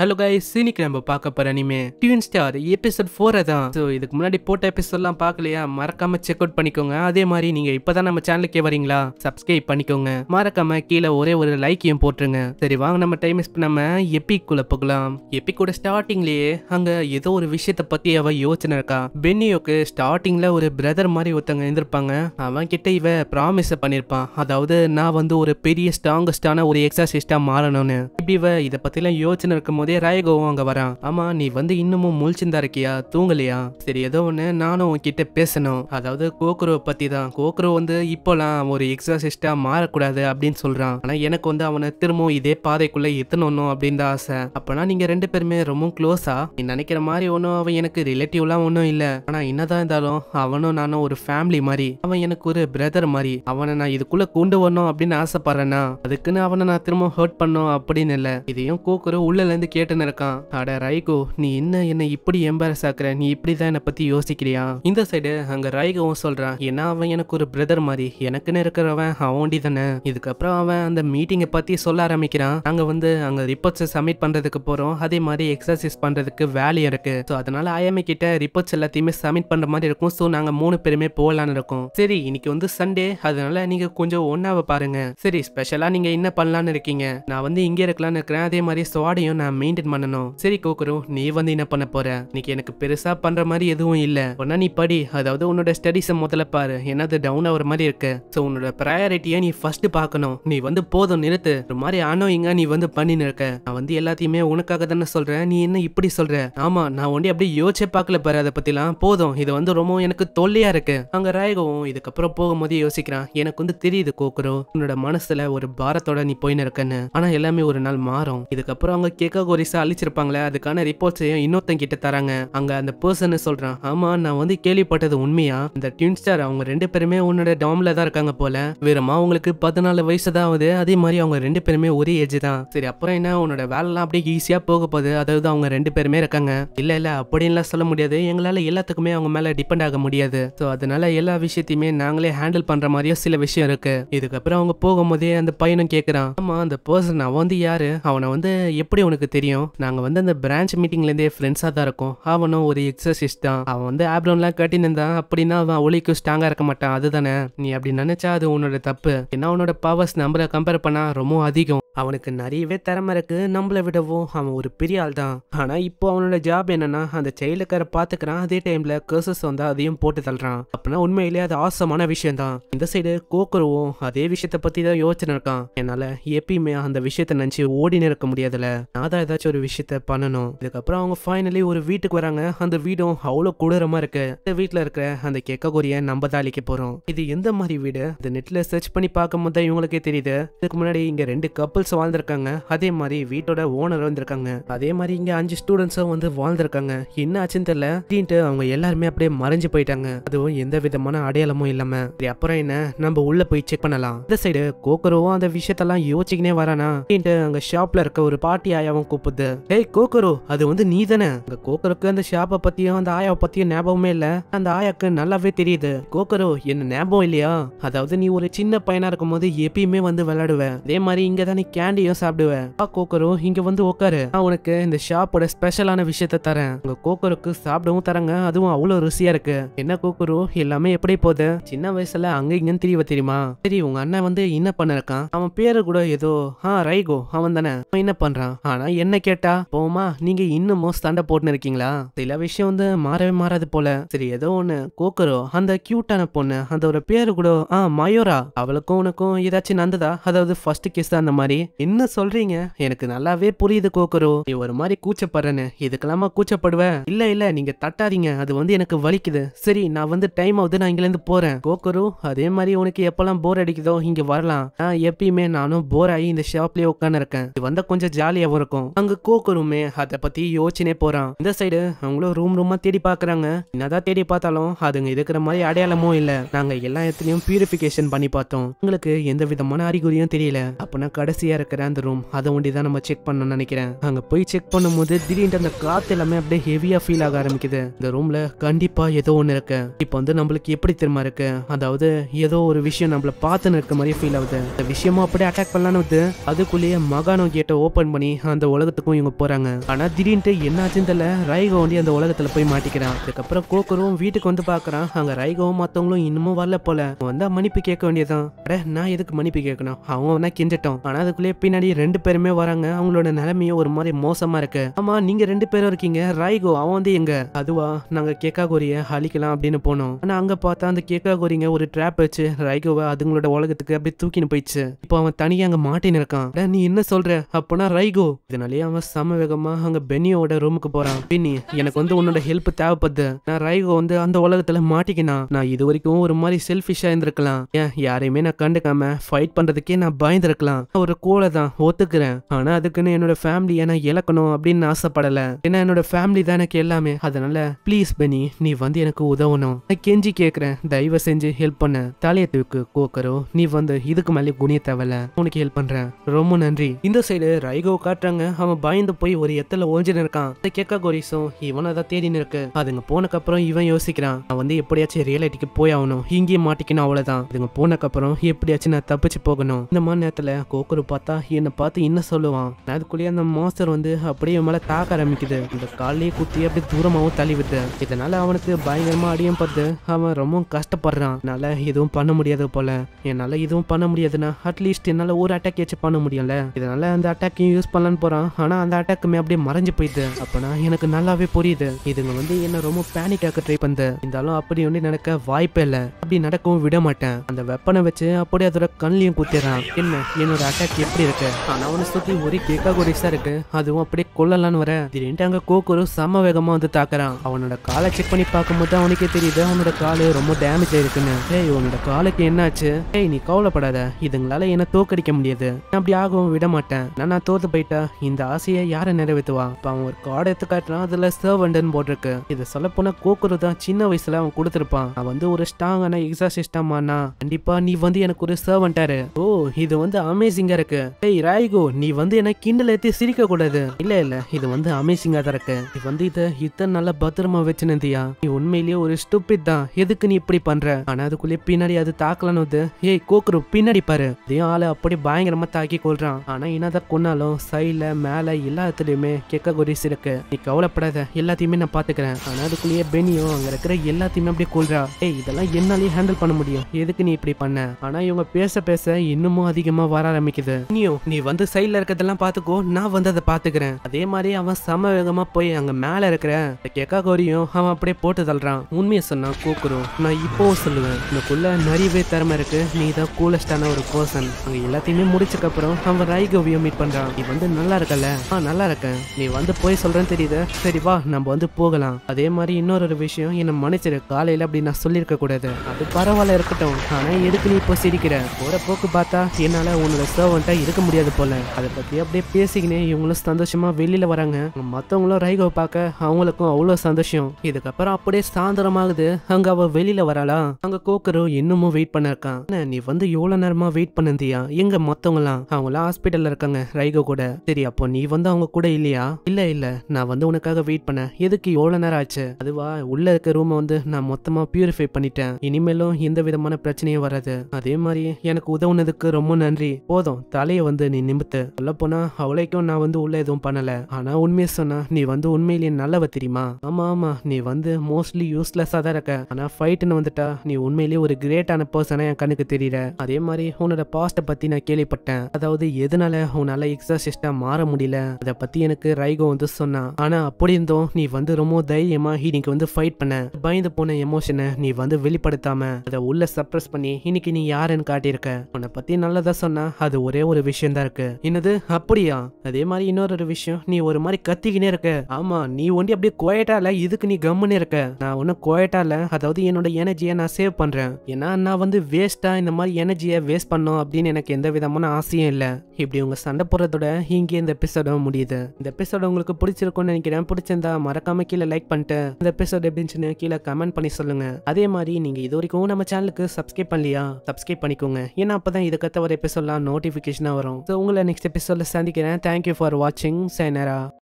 hello guys இன்னைக்கு நம்ம பார்க்க போற அனிமே டியூன் ஸ்டார் எபிசோட் ஃபோரை தான் ஸோ இதுக்கு முன்னாடி போட்ட எபிசோட்லாம் பார்க்கலையா மறக்காம செக் அவுட் பண்ணிக்கோங்க அதே மாதிரி நீங்க இப்பதான் நம்ம சேனலுக்கே வரீங்களா சப்ஸ்கிரைப் பண்ணிக்கோங்க மறக்காம கீழே ஒரே ஒரு லைக்கையும் போட்டுருங்க சரி வாங்க நம்ம டைம் மிஸ் பண்ணாம எப்பிக்குள்ளே போகலாம் எப்பிக்கூட ஸ்டார்டிங்லயே அங்க ஏதோ ஒரு விஷயத்த பத்தி அவ யோசனை இருக்கா பென்னியோக்கு ஸ்டார்டிங்ல ஒரு பிரதர் மாதிரி ஒருத்தவங்க இருந்திருப்பாங்க அவன் கிட்ட இவ ப்ராமிஸ் பண்ணிருப்பான் அதாவது நான் வந்து ஒரு பெரிய ஸ்ட்ராங்கஸ்டான ஒரு எக்ஸசைஸ்டா மாறணும்னு இப்படி இவ இதை பற்றிலாம் யோசனை இருக்கும் போதே ராயகோவும் அங்க வரான் ஆமா நீ வந்து இன்னமும் முழிச்சிருந்தா இருக்கியா தூங்கலையா சரி ஏதோ ஒண்ணு நானும் உன்கிட்ட பேசணும் அதாவது கோக்ரோ பத்தி தான் கோக்ரோ வந்து இப்போலாம் ஒரு எக்ஸாசிஸ்டா மாறக்கூடாது அப்படின்னு சொல்றான் ஆனா எனக்கு வந்து அவனை திரும்பவும் இதே பாதைக்குள்ள எத்தனும் அப்படின்னு தான் ஆசை அப்பனா நீங்க ரெண்டு பேருமே ரொம்ப க்ளோஸா நீ நினைக்கிற மாதிரி ஒன்னும் அவன் எனக்கு ரிலேட்டிவ்லாம் ஒன்றும் இல்ல ஆனா என்னதான் இருந்தாலும் அவனும் நானும் ஒரு ஃபேமிலி மாதிரி அவன் எனக்கு ஒரு பிரதர் மாதிரி அவனை நான் இதுக்குள்ள கூண்டு வரணும் அப்படின்னு ஆசைப்படுறேன்னா அதுக்குன்னு அவனை நான் திரும்ப ஹர்ட் பண்ணும் அப்படின்னு இல்லை இதையும் கோக்குற உள்ள இருந்து கேட்டுன்னு இருக்கான் அட ரைகோ நீ என்ன என்ன இப்படி எம்பாரஸ் ஆக்குற நீ இப்படி தான் என்னை பற்றி யோசிக்கிறியா இந்த சைடு அங்கே ரைகோவும் சொல்கிறான் ஏன்னா அவன் எனக்கு ஒரு பிரதர் மாதிரி எனக்குன்னு இருக்கிறவன் அவன்டி தானே இதுக்கப்புறம் அவன் அந்த மீட்டிங்கை பற்றி சொல்ல ஆரம்பிக்கிறான் நாங்கள் வந்து அங்கே ரிப்போர்ட்ஸை சப்மிட் பண்ணுறதுக்கு போகிறோம் அதே மாதிரி எக்ஸசைஸ் பண்ணுறதுக்கு வேலையும் இருக்குது ஸோ அதனால் ஐஎம்ஏ கிட்ட ரிப்போர்ட்ஸ் எல்லாத்தையுமே சப்மிட் பண்ணுற மாதிரி இருக்கும் ஸோ நாங்கள் மூணு பேருமே போகலான்னு இருக்கோம் சரி இன்னைக்கு வந்து சண்டே அதனால நீங்கள் கொஞ்சம் ஒன்றாவை பாருங்க சரி ஸ்பெஷலாக நீங்கள் என்ன பண்ணலான்னு இருக்கீங்க நான் வந்து இங்கே இருக்கலான்னு இருக்கிறேன் அதே மாதிரி சுவாடையும் நான் மெயின்டைன் பண்ணனும் சரி கோகுரு நீ வந்து என்ன பண்ண போற இன்னைக்கு எனக்கு பெருசா பண்ற மாதிரி எதுவும் இல்ல ஒன்னா நீ படி அதாவது உன்னோட ஸ்டடிஸை முதல்ல பாரு என்னது டவுன் ஆகுற மாதிரி இருக்கு சோ உன்னோட ப்ரையாரிட்டியை நீ ஃபர்ஸ்ட் பாக்கணும் நீ வந்து போதும் நிறுத்து ஒரு மாதிரி ஆனோ இங்க நீ வந்து பண்ணின்னு இருக்க நான் வந்து எல்லாத்தையுமே உனக்காக தானே சொல்றேன் நீ என்ன இப்படி சொல்ற ஆமா நான் ஒண்டி அப்படியே யோசிச்சே பார்க்கல பாரு அதை பத்திலாம் போதும் இது வந்து ரொம்ப எனக்கு தொல்லையா இருக்கு அங்க ராயகவும் இதுக்கப்புறம் போகும்போது யோசிக்கிறான் எனக்கு வந்து தெரியுது கோக்குரோ உன்னோட மனசுல ஒரு பாரத்தோட நீ போயின்னு இருக்கன்னு ஆனா எல்லாமே ஒரு நாள் மாறும் இதுக்கப்புறம் அவங்க கேட்க லாவோரிஸை அழிச்சிருப்பாங்களே அதுக்கான ரிப்போர்ட்ஸையும் கிட்ட தராங்க அங்க அந்த பர்சன் சொல்றான் ஆமா நான் வந்து கேள்விப்பட்டது உண்மையா இந்த டியூன் ஸ்டார் அவங்க ரெண்டு பேருமே உன்னோட டாம்ல தான் இருக்காங்க போல வீரமா அவங்களுக்கு பதினாலு வயசு தான் ஆகுது அதே மாதிரி அவங்க ரெண்டு பேருமே ஒரே ஏஜ் தான் சரி அப்புறம் என்ன உன்னோட வேலைலாம் அப்படியே ஈஸியா போக போகுது அதாவது அவங்க ரெண்டு பேருமே இருக்காங்க இல்ல இல்ல அப்படின்லாம் சொல்ல முடியாது எங்களால எல்லாத்துக்குமே அவங்க மேல டிபெண்ட் ஆக முடியாது ஸோ அதனால எல்லா விஷயத்தையுமே நாங்களே ஹேண்டில் பண்ற மாதிரியும் சில விஷயம் இருக்கு இதுக்கப்புறம் அவங்க போகும்போதே அந்த பையனும் கேக்குறான் ஆமா அந்த பர்சன் அவன் வந்து யாரு அவனை வந்து எப்படி உனக்கு தெரியும் தெரியும் நாங்கள் வந்து அந்த பிரான்ச் மீட்டிங்லேருந்தே ஃப்ரெண்ட்ஸாக தான் இருக்கோம் அவனும் ஒரு எக்ஸசைஸ் தான் அவன் வந்து ஆப்ரோன்லாம் கட்டின்னு இருந்தான் அப்படின்னா அவன் ஒலிக்கும் ஸ்ட்ராங்காக இருக்க மாட்டான் அதுதானே நீ அப்படி நினச்சா அது உன்னோட தப்பு ஏன்னா அவனோட பவர்ஸ் நம்மளை கம்பேர் பண்ணால் ரொம்ப அதிகம் அவனுக்கு நிறையவே திறமை இருக்கு நம்மளை விடவும் அவன் ஒரு பெரிய ஆள் தான் ஆனால் இப்போ அவனோட ஜாப் என்னன்னா அந்த செயலுக்காரை பாத்துக்கிறான் அதே டைமில் கர்சஸ் வந்து அதையும் போட்டு தள்ளுறான் அப்படின்னா உண்மையிலேயே அது ஆசமான விஷயம் தான் இந்த சைடு கோக்குருவும் அதே விஷயத்தை பற்றி தான் யோசனை இருக்கான் என்னால் எப்பயுமே அந்த விஷயத்த நினச்சி ஓடினே இருக்க முடியாதுல்ல நான் தான் ஏதாச்சும் ஒரு விஷயத்த பண்ணணும் இதுக்கப்புறம் அவங்க ஃபைனலி ஒரு வீட்டுக்கு வராங்க அந்த வீடும் அவ்வளோ கொடூரமா இருக்கு இந்த வீட்டில் இருக்கிற அந்த கெக்ககோரிய நம்ம தான் அழிக்க போறோம் இது எந்த மாதிரி வீடு நெட்ல சர்ச் பண்ணி பார்க்கும் போது இவங்களுக்கே தெரியுது இதுக்கு முன்னாடி இங்க ரெண்டு கப்பல்ஸ் வாழ்ந்திருக்காங்க அதே மாதிரி வீட்டோட ஓனர் வந்திருக்காங்க அதே மாதிரி இங்க அஞ்சு ஸ்டூடெண்ட்ஸும் வந்து வாழ்ந்திருக்காங்க என்ன ஆச்சுன்னு தெரியல அப்படின்ட்டு அவங்க எல்லாருமே அப்படியே மறைஞ்சு போயிட்டாங்க அதுவும் எந்த விதமான அடையாளமும் இல்லாம அப்புறம் என்ன நம்ம உள்ள போய் செக் பண்ணலாம் இந்த சைடு கோக்கரவும் அந்த விஷயத்தெல்லாம் யோசிச்சுக்கினே வரானா அப்படின்ட்டு அங்க ஷாப்ல இருக்க ஒரு பாட்டி ஆயாவும் கூப்பிடுது ஏய் கோக்கரோ அது வந்து நீ தானே கோக்கருக்கு அந்த ஷாப்பை பத்தியும் அந்த ஆயாவை பத்தியும் ஞாபகமே இல்ல அந்த ஆயாக்கு நல்லாவே தெரியுது கோக்கரோ என்ன ஞாபகம் இல்லையா அதாவது நீ ஒரு சின்ன பையனா இருக்கும் போது எப்பயுமே வந்து விளையாடுவ அதே மாதிரி இங்க தான் நீ கேண்டியும் சாப்பிடுவேன் பா கோக்கரோ இங்க வந்து உட்காரு நான் உனக்கு இந்த ஷாப்போட ஸ்பெஷலான விஷயத்த தரேன் உங்க கோக்கருக்கு சாப்பிடவும் தரங்க அதுவும் அவ்வளவு ருசியா இருக்கு என்ன கோக்கரோ எல்லாமே எப்படி போகுது சின்ன வயசுல அங்க இங்கன்னு தெரியவ தெரியுமா சரி உங்க அண்ணன் வந்து என்ன பண்ண இருக்கான் அவன் பேரு கூட ஏதோ ஆ ரைகோ அவன் தானே என்ன பண்றான் ஆனா என்ன கேட்டா போமா நீங்க இன்னமும் சண்டை போட்டுன்னு இருக்கீங்களா சில விஷயம் வந்து மாறவே மாறாது போல சரி ஏதோ ஒண்ணு கோக்கரோ அந்த கியூட்டான பொண்ணு அதோட பேரு கூட ஆ மயோரா அவளுக்கும் உனக்கும் ஏதாச்சும் நடந்ததா அதாவது ஃபர்ஸ்ட் கிஸ் அந்த மாதிரி என்ன சொல்றீங்க எனக்கு நல்லாவே புரியுது கோக்கரோ நீ ஒரு மாதிரி கூச்சப்படுறேன்னு இதுக்கெல்லாமா கூச்சப்படுவ இல்ல இல்ல நீங்க தட்டாதீங்க அது வந்து எனக்கு வலிக்குது சரி நான் வந்து டைம் ஆகுது நான் இங்கிருந்து போறேன் கோக்கரு அதே மாதிரி உனக்கு எப்பெல்லாம் போர் அடிக்குதோ இங்க வரலாம் நான் எப்பயுமே நானும் போர் ஆகி இந்த ஷாப்லயே உட்காந்து இருக்கேன் இது வந்தா கொஞ்சம் ஜாலியாகவும் இருக்கும் அங்க ரூமே அதை பத்தி யோசனை போறான் இந்த சைடு அவங்களும் ரூம் ரூமா தேடி பாக்குறாங்க என்னதான் தேடி பார்த்தாலும் அதுங்க இருக்கிற மாதிரி அடையாளமும் இல்ல நாங்க எல்லா இடத்துலயும் பியூரிபிகேஷன் பண்ணி பார்த்தோம் உங்களுக்கு எந்த விதமான அறிகுறியும் தெரியல அப்பனா கடைசியா இருக்கிற அந்த ரூம் அதை ஒண்டிதான் தான் நம்ம செக் பண்ணணும்னு நினைக்கிறேன் அங்க போய் செக் பண்ணும்போது திடீர்னு அந்த காத்து எல்லாமே அப்படியே ஹெவியா ஃபீல் ஆக ஆரம்பிக்குது இந்த ரூம்ல கண்டிப்பா ஏதோ ஒன்று இருக்கு இப்போ வந்து நம்மளுக்கு எப்படி திரும்ப இருக்கு அதாவது ஏதோ ஒரு விஷயம் நம்மள பார்த்துன்னு இருக்க மாதிரி ஃபீல் ஆகுது இந்த விஷயமும் அப்படியே அட்டாக் பண்ணலான்னு வந்து அதுக்குள்ளேயே மகானோ கேட்டை ஓபன் பண்ணி அந்த உலக உலகத்துக்கும் இவங்க போறாங்க ஆனா திடீர்னு என்னாச்சுன்னு தெரியல ரைகோ வந்து அந்த உலகத்துல போய் மாட்டிக்கிறான் அதுக்கப்புறம் கோக்கரும் வீட்டுக்கு வந்து பாக்குறான் அங்க ரைகோவும் மத்தவங்களும் இன்னமும் வரல போல வந்தா மன்னிப்பு கேட்க வேண்டியதான் அட நான் எதுக்கு மன்னிப்பு கேட்கணும் அவங்க வந்தா கிஞ்சிட்டோம் ஆனா அதுக்குள்ளே பின்னாடி ரெண்டு பேருமே வராங்க அவங்களோட நிலைமையும் ஒரு மாதிரி மோசமா இருக்கு ஆமா நீங்க ரெண்டு பேரும் இருக்கீங்க ரைகோ அவன் வந்து எங்க அதுவா நாங்க கோரிய அழிக்கலாம் அப்படின்னு போனோம் ஆனா அங்க பார்த்தா அந்த கோரிங்க ஒரு ட்ராப் வச்சு ரைகோவை அதுங்களோட உலகத்துக்கு அப்படியே தூக்கின்னு போயிடுச்சு இப்போ அவன் தனியா அங்க மாட்டின்னு இருக்கான் நீ என்ன சொல்ற அப்போனா ரைகோ இதனால முன்னாடி அவன் சம வேகமாக அங்கே ரூமுக்கு போறான் பின்னி எனக்கு வந்து உன்னோட ஹெல்ப் தேவைப்படுது நான் ரைகோ வந்து அந்த உலகத்துல மாட்டிக்கினா நான் இது வரைக்கும் ஒரு மாதிரி செல்ஃபிஷாக இருந்திருக்கலாம் ஏன் யாரையுமே நான் கண்டுக்காம ஃபைட் பண்றதுக்கே நான் பயந்துருக்கலாம் ஒரு கோலை தான் ஒத்துக்கிறேன் ஆனா அதுக்குன்னு என்னோட ஃபேமிலியை நான் இழக்கணும் அப்படின்னு ஆசைப்படல ஏன்னா என்னோட ஃபேமிலி தான் எனக்கு எல்லாமே அதனால ப்ளீஸ் பெனி நீ வந்து எனக்கு உதவணும் நான் கெஞ்சி கேட்கறேன் தயவு செஞ்சு ஹெல்ப் பண்ண தலையை தூக்கு கோக்கரோ நீ வந்து இதுக்கு மேலே குனிய தேவையில்ல உனக்கு ஹெல்ப் பண்றேன் ரொம்ப நன்றி இந்த சைடு ரைகோ காட்டுறாங்க அவன் பயந்து போய் ஒரு எத்தல ஒழிஞ்சுன்னு இருக்கான் அதை கேட்க கோரிஸும் இவன் அதை தேடின்னு இருக்கு அதுங்க அப்புறம் இவன் யோசிக்கிறான் நான் வந்து எப்படியாச்சும் ரியாலிட்டிக்கு போய் ஆகணும் இங்கேயே மாட்டிக்கணும் அவ்வளவுதான் இதுங்க போனக்கப்புறம் எப்படியாச்சும் நான் தப்பிச்சு போகணும் இந்த மாதிரி நேரத்துல கோக்குரு பார்த்தா என்னை பார்த்து என்ன சொல்லுவான் அதுக்குள்ளேயே அந்த மாஸ்டர் வந்து அப்படியே மேல தாக்க ஆரம்பிக்குது இந்த காலையே குத்தி அப்படியே தூரமாகவும் தள்ளிவிட்டு இதனால அவனுக்கு பயங்கரமா அடியும் பார்த்து அவன் ரொம்ப கஷ்டப்படுறான் என்னால எதுவும் பண்ண முடியாது போல என்னால எதுவும் பண்ண முடியாதுன்னா அட்லீஸ்ட் என்னால ஒரு அட்டாக் ஏச்சு பண்ண முடியல இதனால அந்த அட்டாக்கையும் யூஸ் பண்ணலான்னு போறான் ஆனால் அந்த அட்டாக்குமே அப்படியே மறைஞ்சு போயிடுது அப்போனா எனக்கு நல்லாவே புரியுது இதுங்க வந்து என்ன ரொம்ப பேனிக் ஆக்க ட்ரை பண்ணுது இருந்தாலும் அப்படி ஒன்று நடக்க வாய்ப்பே இல்லை அப்படி நடக்கவும் விட மாட்டேன் அந்த வெப்பனை வச்சு அப்படியே அதோட கண்லையும் குத்திடுறான் என்ன என்னோட அட்டாக் எப்படி இருக்கு ஆனால் அவனை சுற்றி ஒரே கேக்கா கொடிஸாக இருக்கு அதுவும் அப்படியே கொல்லலான்னு வர திடீர்னு அங்கே கோக்குரு சம வேகமாக வந்து தாக்குறான் அவனோட காலை செக் பண்ணி பார்க்கும்போது அவனுக்கே தெரியுது அவனோட காலு ரொம்ப டேமேஜ் ஆயிருக்குன்னு ஏய் உன்னோட காலுக்கு என்னாச்சு ஏய் நீ கவலைப்படாத இதுங்களால என்ன தோக்கடிக்க முடியாது அப்படி ஆகவும் விட மாட்டேன் நான் தோத்து போயிட்டா இந்த ஆசையை யாரை நிறைவேற்றுவா இப்போ அவன் ஒரு கார்டு எடுத்து காட்டுறான் அதில் சர்வண்டன் போட்டிருக்கு இது சொல்லப்போனால் கோக்குரு தான் சின்ன வயசுல அவன் கொடுத்துருப்பான் அவன் வந்து ஒரு ஸ்ட்ராங்கான எக்ஸாசிஸ்டமானா கண்டிப்பா நீ வந்து எனக்கு ஒரு சர்வண்டாரு ஓ இது வந்து அமேசிங்கா இருக்கு ஏய் ராய்கோ நீ வந்து என்ன கிண்டல் ஏற்றி சிரிக்க கூடாது இல்ல இல்ல இது வந்து அமேசிங்கா தான் இருக்கு நீ வந்து இதை இத்தனை நல்லா பத்திரமா வச்சுனந்தியா நீ உண்மையிலேயே ஒரு ஸ்டூபிட் தான் எதுக்கு நீ இப்படி பண்ற ஆனா அதுக்குள்ளே பின்னாடி அது தாக்கலன்னு வந்து ஏய் கோக்குரு பின்னாடி பாரு இதையும் ஆளு அப்படி பயங்கரமா தாக்கி கொள்றான் ஆனா என்னதான் கொன்னாலும் சைட்ல மேலே எல்லாத்துலேயுமே கெக்ககுரிஸ் இருக்கு நீ கவலைப்படாத எல்லாத்தையுமே நான் பார்த்துக்கிறேன் ஆனால் அதுக்குள்ளேயே பெனியும் அங்கே இருக்கிற எல்லாத்தையுமே அப்படியே கொள்றா ஏ இதெல்லாம் என்னாலேயே ஹேண்டில் பண்ண முடியும் எதுக்கு நீ இப்படி பண்ண ஆனால் இவங்க பேச பேச இன்னமும் அதிகமாக வர ஆரம்பிக்குது பெனியும் நீ வந்து சைடில் இருக்கிறதெல்லாம் பார்த்துக்கோ நான் வந்து அதை பார்த்துக்கிறேன் அதே மாதிரி அவன் சம வேகமாக போய் அங்கே மேலே இருக்கிற கெக்ககுரியும் அவன் அப்படியே போட்டு தள்ளுறான் உண்மையை சொன்னா கூக்குறோம் நான் இப்போவும் சொல்லுவேன் உனக்குள்ள நிறையவே திறமை இருக்கு நீ தான் கூலஸ்டான ஒரு பர்சன் அங்கே எல்லாத்தையுமே முடிச்சக்கப்புறம் அவன் ராய்கோவியை மீட் பண்ணுறான் நீ வந்து நல்லா இருக்க இருக்கல்ல ஆ நல்லா இருக்கேன் நீ வந்து போய் சொல்றேன்னு தெரியுது சரி வா நம்ம வந்து போகலாம் அதே மாதிரி இன்னொரு விஷயம் என்ன மன்னிச்சிரு காலையில அப்படி நான் சொல்லியிருக்க கூடாது அது பரவாயில்ல இருக்கட்டும் ஆனா எதுக்கு நீ இப்போ சிரிக்கிற போற போக்கு பார்த்தா என்னால உன்னோட சர்வன்ட்டா இருக்க முடியாது போல அதை பத்தி அப்படியே பேசிக்கினே இவங்களும் சந்தோஷமா வெளியில வராங்க மத்தவங்களும் ரைகோ பார்க்க அவங்களுக்கும் அவ்வளோ சந்தோஷம் இதுக்கப்புறம் அப்படியே சாயந்தரமாகுது அங்க அவ வெளியில வராளா அங்க கோக்கரோ இன்னமும் வெயிட் பண்ணிருக்கான் நீ வந்து எவ்வளவு நேரமா வெயிட் பண்ணிருந்தியா எங்க மத்தவங்களாம் அவங்களாம் ஹாஸ்பிட்டல்ல இருக்காங்க ரைகோ கூட சரி அப்போ அப்போ நீ வந்து அவங்க கூட இல்லையா இல்ல இல்ல நான் வந்து உனக்காக வெயிட் பண்ணேன் எதுக்கு எவ்வளவு நேரம் ஆச்சு அதுவா உள்ள இருக்க ரூமை வந்து நான் மொத்தமா பியூரிஃபை பண்ணிட்டேன் இனிமேலும் எந்த விதமான பிரச்சனையும் வராது அதே மாதிரி எனக்கு உதவுனதுக்கு ரொம்ப நன்றி போதும் தலையை வந்து நீ நிமித்து சொல்ல போனா அவளைக்கும் நான் வந்து உள்ள எதுவும் பண்ணல ஆனா உண்மையை சொன்னா நீ வந்து உண்மையிலேயே நல்லவ தெரியுமா ஆமா ஆமா நீ வந்து மோஸ்ட்லி யூஸ்லெஸ்ஸா தான் இருக்க ஆனா ஃபைட்னு வந்துட்டா நீ உண்மையிலேயே ஒரு கிரேட்டான பர்சனா என் கண்ணுக்கு தெரியற அதே மாதிரி உன்னோட பாஸ்ட பத்தி நான் கேள்விப்பட்டேன் அதாவது எதனால உன்னால எக்ஸாசிஸ்டா மாற முடியும் முடியல அதை பத்தி எனக்கு ரைகோ வந்து சொன்னான் ஆனா அப்படி இருந்தும் நீ வந்து ரொம்ப தைரியமா இன்னைக்கு வந்து ஃபைட் பண்ண பயந்து போன எமோஷனை நீ வந்து வெளிப்படுத்தாம அத உள்ள சப்ரஸ் பண்ணி இன்னைக்கு நீ யாருன்னு காட்டியிருக்க உன்னை பத்தி நல்லதா சொன்னா அது ஒரே ஒரு விஷயம் தான் இருக்கு என்னது அப்படியா அதே மாதிரி இன்னொரு விஷயம் நீ ஒரு மாதிரி கத்திக்கினே இருக்க ஆமா நீ ஒண்டி அப்படியே குவையட்டால இல்ல இதுக்கு நீ கம்முன்னு இருக்க நான் ஒன்னும் குவையட்டால இல்ல அதாவது என்னோட எனர்ஜியை நான் சேவ் பண்றேன் ஏன்னா நான் வந்து வேஸ்டா இந்த மாதிரி எனர்ஜியை வேஸ்ட் பண்ணும் அப்படின்னு எனக்கு எந்த விதமான ஆசையும் இல்லை இப்படி உங்க சண்டை போடுறதோட இங்கே இந்த எபிசோட முடியுது இந்த எபிசோட உங்களுக்கு பிடிச்சிருக்கும்னு நினைக்கிறேன் பிடிச்சிருந்தா மறக்காம கீழே லைக் பண்ணிட்டு இந்த எபிசோட் எப்படின்னு கீழே கமெண்ட் பண்ணி சொல்லுங்க அதே மாதிரி நீங்க இது வரைக்கும் நம்ம சேனலுக்கு சப்ஸ்கிரைப் பண்ணலையா சப்ஸ்கிரைப் பண்ணிக்கோங்க ஏன்னா அப்பதான் இதுக்கத்த ஒரு எபிசோட்லாம் நோட்டிபிகேஷனா வரும் ஸோ உங்களை நெக்ஸ்ட் எபிசோட்ல சந்திக்கிறேன் தேங்க்யூ ஃபார் வாட்சிங் சேனரா